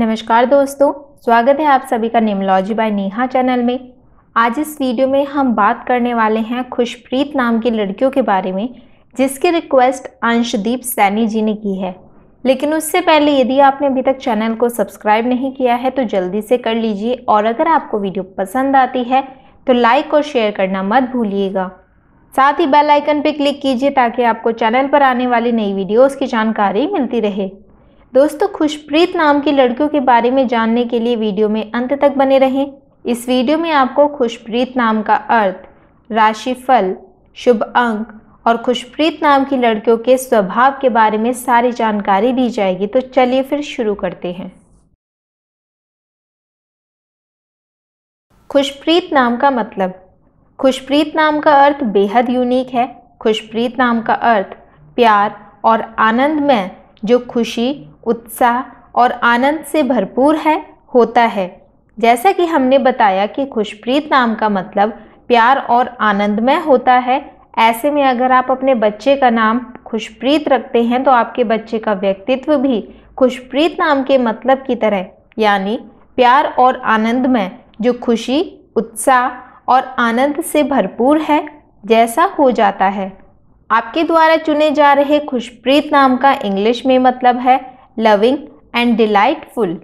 नमस्कार दोस्तों स्वागत है आप सभी का निमलॉजी बाय नेहा चैनल में आज इस वीडियो में हम बात करने वाले हैं खुशप्रीत नाम की लड़कियों के बारे में जिसकी रिक्वेस्ट अंशदीप सैनी जी ने की है लेकिन उससे पहले यदि आपने अभी तक चैनल को सब्सक्राइब नहीं किया है तो जल्दी से कर लीजिए और अगर आपको वीडियो पसंद आती है तो लाइक और शेयर करना मत भूलिएगा साथ ही बेल आइकन पर क्लिक कीजिए ताकि आपको चैनल पर आने वाली नई वीडियोस की जानकारी मिलती रहे दोस्तों खुशप्रीत नाम की लड़कियों के बारे में जानने के लिए वीडियो में अंत तक बने रहें इस वीडियो में आपको खुशप्रीत नाम का अर्थ राशिफल शुभ अंक और खुशप्रीत नाम की लड़कियों के स्वभाव के बारे में सारी जानकारी दी जाएगी तो चलिए फिर शुरू करते हैं खुशप्रीत नाम का मतलब खुशप्रीत नाम का अर्थ बेहद यूनिक है खुशप्रीत नाम का अर्थ प्यार और आनंदमय जो खुशी उत्साह और आनंद से भरपूर है होता है जैसा कि हमने बताया कि खुशप्रीत नाम का मतलब प्यार और आनंदमय होता है ऐसे में अगर आप अपने बच्चे का नाम खुशप्रीत रखते हैं तो आपके बच्चे का व्यक्तित्व भी खुशप्रीत नाम के मतलब की तरह यानी प्यार और आनंदमय जो खुशी उत्साह और आनंद से भरपूर है जैसा हो जाता है आपके द्वारा चुने जा रहे खुशप्रीत नाम का इंग्लिश में मतलब है लविंग एंड डिलाइटफुल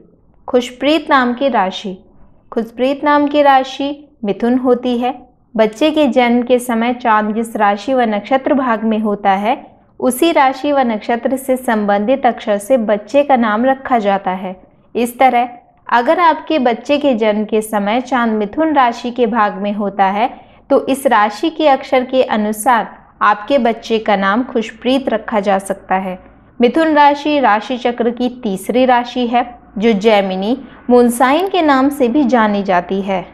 खुशप्रीत नाम की राशि खुशप्रीत नाम की राशि मिथुन होती है बच्चे के जन्म के समय चांद जिस राशि व नक्षत्र भाग में होता है उसी राशि व नक्षत्र से संबंधित अक्षर से बच्चे का नाम रखा जाता है इस तरह अगर आपके बच्चे के जन्म के समय चांद मिथुन राशि के भाग में होता है तो इस राशि के अक्षर के अनुसार आपके बच्चे का नाम खुशप्रीत रखा जा सकता है मिथुन राशि राशि चक्र की तीसरी राशि है जो जैमिनी मुनसाइन के नाम से भी जानी जाती है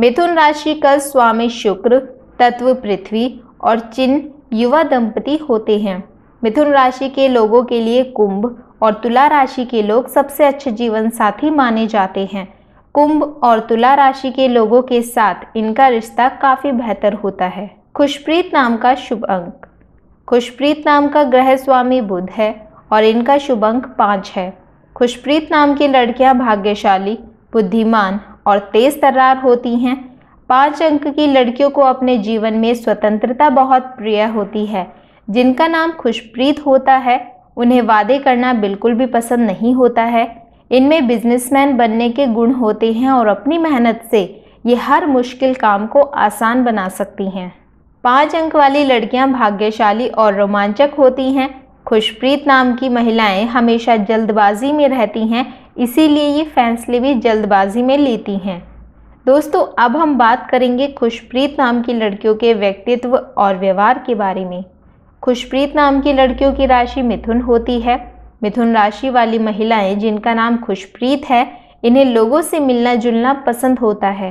मिथुन राशि का स्वामी शुक्र तत्व पृथ्वी और चिन्ह युवा दंपति होते हैं मिथुन राशि के लोगों के लिए कुंभ और तुला राशि के लोग सबसे अच्छे जीवन साथी माने जाते हैं कुंभ और तुला राशि के लोगों के साथ इनका रिश्ता काफ़ी बेहतर होता है खुशप्रीत नाम का शुभ अंक खुशप्रीत नाम का ग्रह स्वामी बुध है और इनका शुभ अंक पाँच है खुशप्रीत नाम की लड़कियां भाग्यशाली बुद्धिमान और तेज तर्रार होती हैं पाँच अंक की लड़कियों को अपने जीवन में स्वतंत्रता बहुत प्रिय होती है जिनका नाम खुशप्रीत होता है उन्हें वादे करना बिल्कुल भी पसंद नहीं होता है इनमें बिजनेसमैन बनने के गुण होते हैं और अपनी मेहनत से ये हर मुश्किल काम को आसान बना सकती हैं पाँच अंक वाली लड़कियां भाग्यशाली और रोमांचक होती हैं खुशप्रीत नाम की महिलाएं हमेशा जल्दबाजी में रहती हैं इसीलिए ये फैसले भी जल्दबाजी में लेती हैं दोस्तों अब हम बात करेंगे खुशप्रीत नाम की लड़कियों के व्यक्तित्व और व्यवहार के बारे में खुशप्रीत नाम की लड़कियों की राशि मिथुन होती है मिथुन राशि वाली महिलाएं जिनका नाम खुशप्रीत है इन्हें लोगों से मिलना जुलना पसंद होता है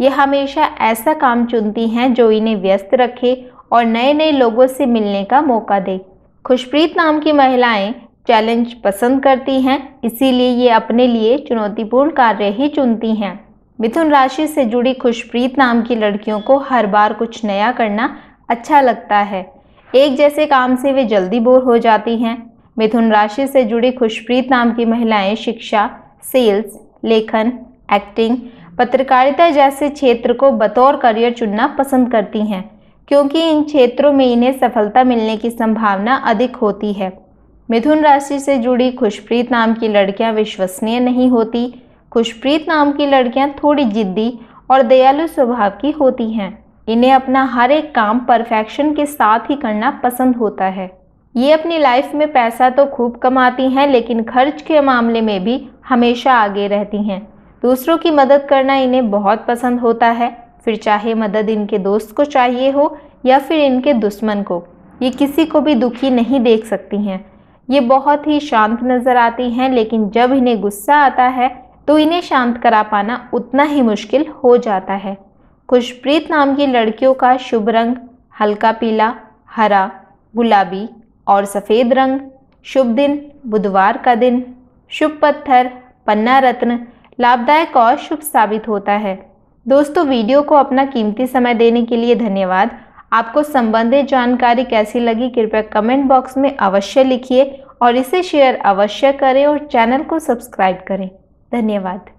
ये हमेशा ऐसा काम चुनती हैं जो इन्हें व्यस्त रखे और नए नए लोगों से मिलने का मौका दे खुशप्रीत नाम की महिलाएं चैलेंज पसंद करती हैं इसीलिए ये अपने लिए चुनौतीपूर्ण कार्य ही चुनती हैं मिथुन राशि से जुड़ी खुशप्रीत नाम की लड़कियों को हर बार कुछ नया करना अच्छा लगता है एक जैसे काम से वे जल्दी बोर हो जाती हैं मिथुन राशि से जुड़ी खुशप्रीत नाम की महिलाएं शिक्षा सेल्स लेखन एक्टिंग पत्रकारिता जैसे क्षेत्र को बतौर करियर चुनना पसंद करती हैं क्योंकि इन क्षेत्रों में इन्हें सफलता मिलने की संभावना अधिक होती है मिथुन राशि से जुड़ी खुशप्रीत नाम की लड़कियां विश्वसनीय नहीं होती खुशप्रीत नाम की लड़कियां थोड़ी जिद्दी और दयालु स्वभाव की होती हैं इन्हें अपना हर एक काम परफेक्शन के साथ ही करना पसंद होता है ये अपनी लाइफ में पैसा तो खूब कमाती हैं लेकिन खर्च के मामले में भी हमेशा आगे रहती हैं दूसरों की मदद करना इन्हें बहुत पसंद होता है फिर चाहे मदद इनके दोस्त को चाहिए हो या फिर इनके दुश्मन को ये किसी को भी दुखी नहीं देख सकती हैं ये बहुत ही शांत नज़र आती हैं लेकिन जब इन्हें गुस्सा आता है तो इन्हें शांत करा पाना उतना ही मुश्किल हो जाता है खुशप्रीत नाम की लड़कियों का शुभ रंग हल्का पीला हरा गुलाबी और सफ़ेद रंग शुभ दिन बुधवार का दिन शुभ पत्थर पन्ना रत्न लाभदायक और शुभ साबित होता है दोस्तों वीडियो को अपना कीमती समय देने के लिए धन्यवाद आपको संबंधित जानकारी कैसी लगी कृपया कमेंट बॉक्स में अवश्य लिखिए और इसे शेयर अवश्य करें और चैनल को सब्सक्राइब करें धन्यवाद